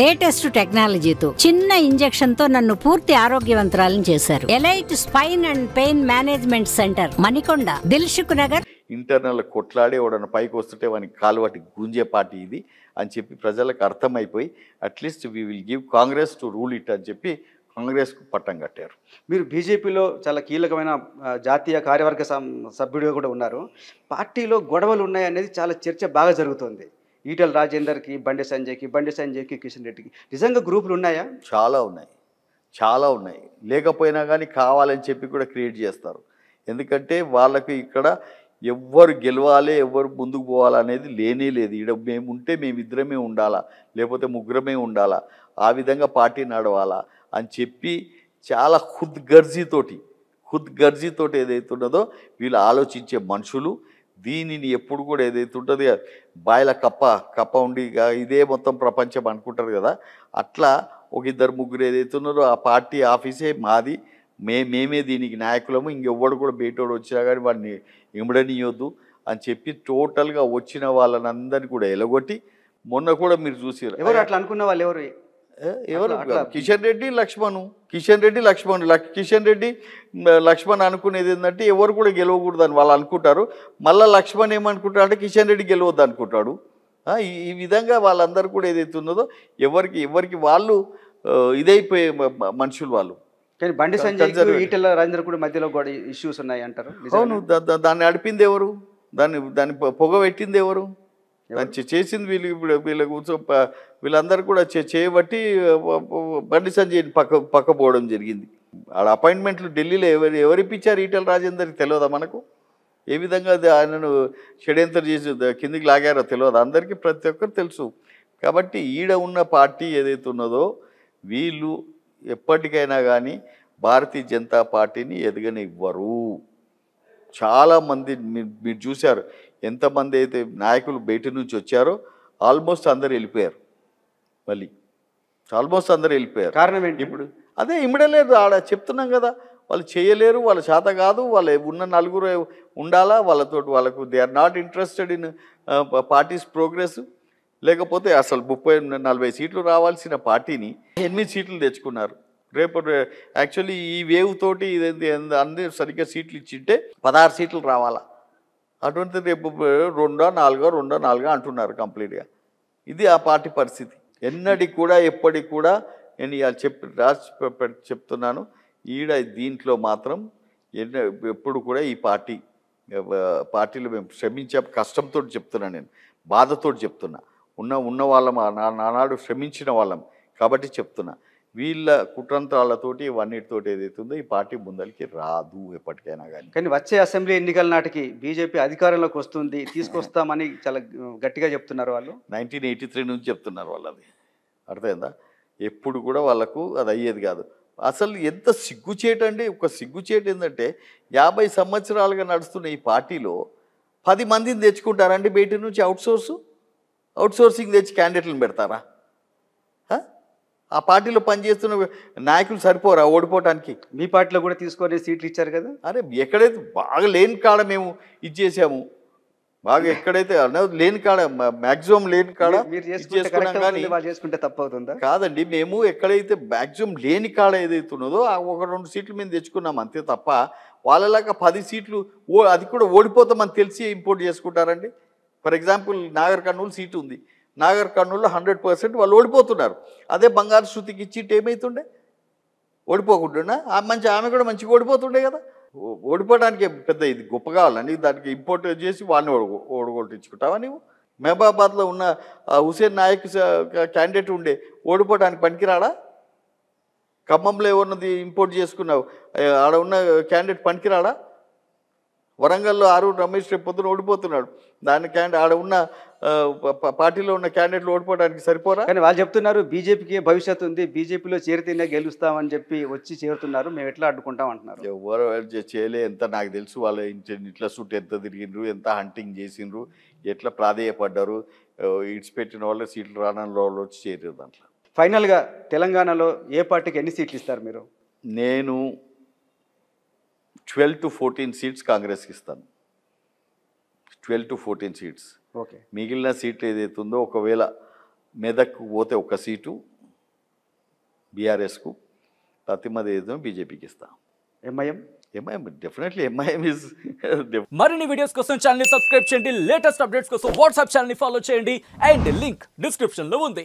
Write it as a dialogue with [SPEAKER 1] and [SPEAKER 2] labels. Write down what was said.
[SPEAKER 1] latest టెక్నాలజీతో చిన్న injection తో నన్ను పూర్తి ఆరోగ్యవంతురాలను చేశారు Elite Spine and Pain Management Centre Manikonda Dilsukhnagar internal కొట్లాడే వాడన పైకి వస్తుంటే వానికి కాలువాటి గుంజే పార్టీ ఇది అని చెప్పి ప్రజలకు అర్థమైపోయి at least we will give Congress to rule it అని చెప్పి కాంగ్రెస్కు పట్టం కట్టారు మీరు బీజేపీలో చాలా కీలకమైన జాతీయ కార్యవర్గ సభ్యుడిగా కూడా ఉన్నారు పార్టీలో గొడవలు ఉన్నాయనేది చాలా చర్చ బాగా జరుగుతుంది ఈటల రాజేందర్కి బండి సంజయ్కి బండి సంజయ్కి కిషన్ రెడ్డికి నిజంగా గ్రూపులు ఉన్నాయా చాలా ఉన్నాయి చాలా ఉన్నాయి లేకపోయినా కానీ కావాలని చెప్పి కూడా క్రియేట్ చేస్తారు ఎందుకంటే వాళ్ళకి ఇక్కడ ఎవ్వరు గెలవాలి ఎవ్వరు ముందుకు పోవాలనేది లేనే లేదు ఇక్కడ మేము ఉంటే మేమిద్దరమే ఉండాలా లేకపోతే ముగ్గురమే ఉండాలా ఆ విధంగా పార్టీ నడవాలా అని చెప్పి చాలా ఖుద్గర్జీతోటి ఖుద్గర్జీతోటి ఏదైతే ఉన్నదో వీళ్ళు ఆలోచించే మనుషులు దీనిని ఎప్పుడు కూడా ఏదైతే ఉంటుంది బాయిల కప్ప కప్ప ఉండి ఇదే మొత్తం ప్రపంచం అనుకుంటారు కదా అట్లా ఒక ఇద్దరు ముగ్గురు ఏదైతే ఉన్నారో ఆ పార్టీ ఆఫీసే మాది మే మేమే దీనికి నాయకులము ఇంకెవ్వడు కూడా బయటోడు వచ్చినా కానీ వాడిని ఇమడనియొద్దు అని చెప్పి టోటల్గా వచ్చిన వాళ్ళని అందరినీ కూడా ఎలగొట్టి మొన్న కూడా మీరు చూసారు ఎవరు అట్లా అనుకున్న వాళ్ళు ఎవరు ఎవరు కిషన్ రెడ్డి లక్ష్మణ్ కిషన్ రెడ్డి లక్ష్మణ్ కిషన్ రెడ్డి లక్ష్మణ్ అనుకునేది ఏంటంటే ఎవరు కూడా గెలవకూడదని వాళ్ళు అనుకుంటారు మళ్ళీ లక్ష్మణ్ ఏమనుకుంటారు అంటే కిషన్ రెడ్డి గెలవద్దు అనుకుంటాడు ఈ విధంగా వాళ్ళందరూ కూడా ఏదైతే ఉన్నదో ఎవరికి ఎవరికి వాళ్ళు ఇదైపోయే మనుషులు వాళ్ళు కానీ బండి సంజయ్ ఈటల రాజేంద్ర కూడా మధ్యలో కూడా ఇష్యూస్ ఉన్నాయి అంటారు అవును దాన్ని అడిపింది ఎవరు దాన్ని దాన్ని పొగ పెట్టింది ఎవరు చేసింది వీళ్ళు ఇప్పుడు వీళ్ళ కూర్చో వీళ్ళందరూ కూడా చేయబట్టి బండి సంజయ్ పక్క పక్క పోవడం జరిగింది ఆడ అపాయింట్మెంట్లు ఢిల్లీలో ఎవరు ఎవరిప్పించారు ఈటల రాజేందర్కి తెలియదా మనకు ఏ విధంగా ఆయనను షడ్యంతరం చేసి కిందికి లాగారో తెలియదు అందరికీ ప్రతి ఒక్కరు తెలుసు కాబట్టి ఈడ ఉన్న పార్టీ ఏదైతే ఉన్నదో వీళ్ళు ఎప్పటికైనా కానీ భారతీయ జనతా పార్టీని ఎదగనివ్వరు చాలామంది మీరు చూశారు ఎంతమంది అయితే నాయకులు బయట నుంచి వచ్చారో ఆల్మోస్ట్ అందరు వెళ్ళిపోయారు మళ్ళీ ఆల్మోస్ట్ అందరు వెళ్ళిపోయారు కారణం ఏంటి ఇప్పుడు అదే ఇమ్మడలేదు ఆడ చెప్తున్నాం కదా వాళ్ళు చేయలేరు వాళ్ళ చేత కాదు వాళ్ళు ఉన్న నలుగురు ఉండాలా వాళ్ళతో వాళ్ళకు they are not interested in parties progress లేకపోతే అసలు ముప్పై నలభై సీట్లు రావాల్సిన పార్టీని ఎనిమిది సీట్లు తెచ్చుకున్నారు రేపు యాక్చువల్లీ ఈ వేవ్ తోటి ఇది అన్ని సరిగ్గా సీట్లు ఇచ్చింటే పదహారు సీట్లు రావాలా అటువంటి రేపు రెండో నాలుగో రెండో నాలుగో అంటున్నారు కంప్లీట్గా ఇది ఆ పార్టీ పరిస్థితి ఎన్నడి కూడా ఎప్పటికి కూడా నేను ఇలా చెప్పి రాసి చెప్తున్నాను ఈడ దీంట్లో మాత్రం ఎన్న ఎప్పుడు కూడా ఈ పార్టీ పార్టీలు మేము శ్రమించే కష్టంతో చెప్తున్నా నేను బాధతో చెప్తున్నా ఉన్న ఉన్న వాళ్ళం నానాడు శ్రమించిన వాళ్ళం కాబట్టి చెప్తున్నా వీళ్ళ కుట్రంత్రాలతోటి ఇవన్నిటితోటి ఏదైతుందో ఈ పార్టీ ముందరికి రాదు ఎప్పటికైనా కానీ కానీ వచ్చే అసెంబ్లీ ఎన్నికల నాటికి బీజేపీ అధికారంలోకి వస్తుంది తీసుకొస్తామని చాలా గట్టిగా చెప్తున్నారు వాళ్ళు నైన్టీన్ ఎయిటీ త్రీ నుంచి చెప్తున్నారు వాళ్ళు అది అర్థమైందా ఎప్పుడు కూడా వాళ్ళకు అది అయ్యేది కాదు అసలు ఎంత సిగ్గుచేటు అండి ఒక సిగ్గుచేటు ఏంటంటే యాభై సంవత్సరాలుగా నడుస్తున్న ఈ పార్టీలో పది మందిని తెచ్చుకుంటారండి బయట నుంచి అవుట్సోర్సు అవుట్సోర్సింగ్ తెచ్చి క్యాండిడేట్లను పెడతారా ఆ పార్టీలో పనిచేస్తున్న నాయకులు సరిపోరా ఓడిపోవటానికి మీ పార్టీలో కూడా తీసుకొని సీట్లు ఇచ్చారు కదా అరే ఎక్కడైతే బాగా లేని కాడ మేము ఇచ్చేసాము బాగా ఎక్కడైతే లేని కాడ మ్యాక్సిమం లేని కాడ చేసుకుంటే తప్పవుతుందా కాదండి మేము ఎక్కడైతే మ్యాక్సిమం లేని కాడ ఏదైతే ఉన్నదో ఒక రెండు సీట్లు మేము తెచ్చుకున్నాం అంతే తప్ప వాళ్ళలాగా పది సీట్లు ఓ అది కూడా ఓడిపోతామని తెలిసి ఇంపోర్ట్ చేసుకుంటారండి for example Nagar Kurnool seat ఉంది నాగర్ కర్నూలులో హండ్రెడ్ పర్సెంట్ వాళ్ళు ఓడిపోతున్నారు అదే బంగారు శృతికి ఇచ్చిట్ ఏమవుతుండే ఓడిపోకుండా ఆ మంచి ఆమె కూడా మంచిగా ఓడిపోతుండే కదా ఓడిపోవడానికి పెద్ద ఇది గొప్ప కావాలని దానికి ఇంపోర్ట్ చేసి వాడిని ఓడ ఓడగొట్టించుకుంటావా నువ్వు మహబాబాద్లో ఉన్న హుసేన్ నాయక్ క్యాండిడేట్ ఉండే ఓడిపోవడానికి పనికిరాడా ఖమ్మంలో ఉన్నది ఇంపోర్ట్ చేసుకున్నావు ఆడ ఉన్న క్యాండిడేట్ పనికిరాడా వరంగల్లో ఆరు రమేష్ రేపు పొద్దున ఓడిపోతున్నాడు దాని క్యాండి ఆడ ఉన్న పార్టీలో ఉన్న క్యాండిడేట్లు ఓడిపోవడానికి సరిపోరా కానీ వాళ్ళు చెప్తున్నారు బీజేపీకి భవిష్యత్తు ఉంది బీజేపీలో చేరితేనే గెలుస్తామని చెప్పి వచ్చి చేరుతున్నారు మేము ఎట్లా అడ్డుకుంటాం అంటున్నారు ఎవరు చేయలే ఎంత నాకు తెలుసు వాళ్ళు ఇట్లా సూట్ ఎంత తిరిగిండ్రు ఎంత హంటింగ్ చేసిండ్రు ఎట్లా ప్రాధేయపడ్డారు పెట్టిన వాళ్ళు సీట్లు రానని వాళ్ళు వచ్చి చేరారు దాంట్లో ఫైనల్గా తెలంగాణలో ఏ పార్టీకి ఎన్ని సీట్లు ఇస్తారు మీరు నేను ట్వెల్వ్ టు ఫోర్టీన్ సీట్స్ కాంగ్రెస్కి ఇస్తాను twelve to fourteen seats okay మిగిలిన సీట్లు ఉందో ఒకవేళ మెదక్ పోతే ఒక సీటు బీఆర్ఎస్కు ప్రతిమది ఏదో బీజేపీకి ఇస్తాం ఎంఐఎం ఎంఐఎం డెఫినెట్లీ ఎంఐఎం ఇస్ మరిన్ని వీడియోస్ కోసం ఛానల్ సబ్స్క్రైబ్ చేయండి లేటెస్ట్ అప్డేట్స్ కోసం వాట్సాప్ ఛానల్ ఫాలో చేయండి అండ్ లింక్ డిస్క్రిప్షన్లో ఉంది